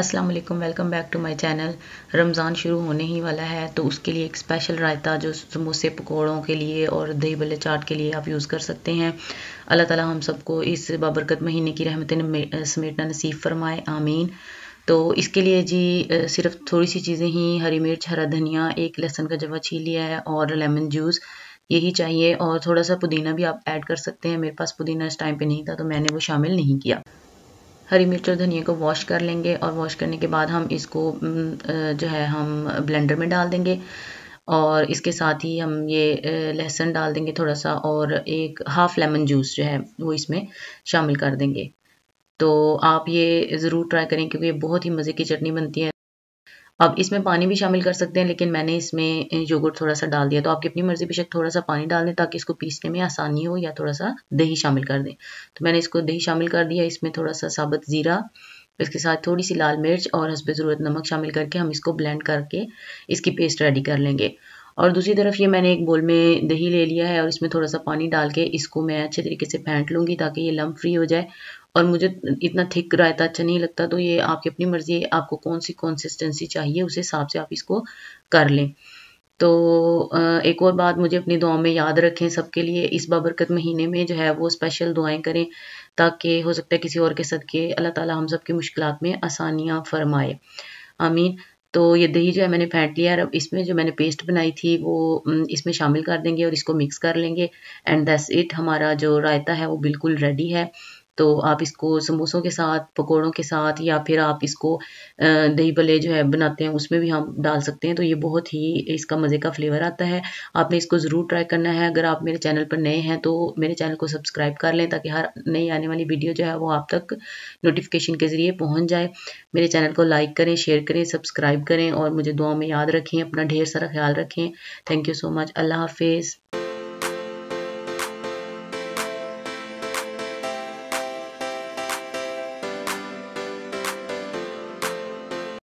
अस्सलाम वालेकुम welcome back to my channel Ramzan शुरू होने ही वाला है तो उसके लिए एक स्पेशल रायता जो समोसे पकौड़ों के लिए और दही भले चाट के लिए आप यूज़ कर सकते हैं अल्लाह ताला हम सबको इस बाबरकत महीने की रहमतें समेटना नसीब फरमाए आमीन तो इसके लिए जी सिर्फ थोड़ी सी चीज़ें ही हरी मिर्च हरा धनिया एक लहसन का जवा छील लिया है और लेमन जूस यही चाहिए और थोड़ा सा पुदीना भी आप ऐड कर सकते हैं मेरे पास पुदीना इस टाइम पे नहीं था तो मैंने वो शामिल नहीं किया हरी मिर्च और धनिया को वॉश कर लेंगे और वॉश करने के बाद हम इसको जो है हम ब्लेंडर में डाल देंगे और इसके साथ ही हम ये लहसुन डाल देंगे थोड़ा सा और एक हाफ लेमन जूस जो है वो इसमें शामिल कर देंगे तो आप ये ज़रूर ट्राई करें क्योंकि बहुत ही मज़े की चटनी बनती है अब इसमें पानी भी शामिल कर सकते हैं लेकिन मैंने इसमें योगर्ट थोड़ा सा डाल दिया तो आपकी अपनी मर्जी बेशक थोड़ा सा पानी डाल दें ताकि इसको पीसने में आसानी हो या थोड़ा सा दही शामिल कर दें तो मैंने इसको दही शामिल कर दिया इसमें थोड़ा सा साबुत ज़ीरा इसके साथ थोड़ी सी लाल मिर्च और हंसब ज़रूरत नमक शामिल करके हम इसको ब्लेंड करके इसकी पेस्ट रेडी कर लेंगे और दूसरी तरफ ये मैंने एक बोल में दही ले लिया है और इसमें थोड़ा सा पानी डाल के इसको मैं अच्छे तरीके से फेंट लूँगी ताकि ये लम्ब फ्री हो जाए और मुझे इतना थिक रायता अच्छा नहीं लगता तो ये आपकी अपनी मर्ज़ी है आपको कौन सी कंसिस्टेंसी चाहिए उस हिसाब से आप इसको कर लें तो एक और बात मुझे अपनी दुआ में याद रखें सबके लिए इस बाबरकत महीने में जो है वो स्पेशल दुआएं करें ताकि हो सकता है किसी और के सद के अल्लाह ताला हम सब की मुश्किल में आसानियाँ फरमाए आमीन तो ये दही जो है मैंने फेंट लिया और अब इसमें जो मैंने पेस्ट बनाई थी वो इसमें शामिल कर देंगे और इसको मिक्स कर लेंगे एंड दैट्स इट हमारा जो रायता है वो बिल्कुल रेडी है तो आप इसको समोसों के साथ पकोड़ों के साथ या फिर आप इसको दही भले जो है बनाते हैं उसमें भी हम डाल सकते हैं तो ये बहुत ही इसका मज़े का फ्लेवर आता है आपने इसको ज़रूर ट्राई करना है अगर आप मेरे चैनल पर नए हैं तो मेरे चैनल को सब्सक्राइब कर लें ताकि हर नई आने वाली वीडियो जो है वो आप तक नोटिफिकेशन के ज़रिए पहुँच जाए मेरे चैनल को लाइक करें शेयर करें सब्सक्राइब करें और मुझे दुआ में याद रखें अपना ढेर सारा ख्याल रखें थैंक यू सो मच अल्लाह हाफिज़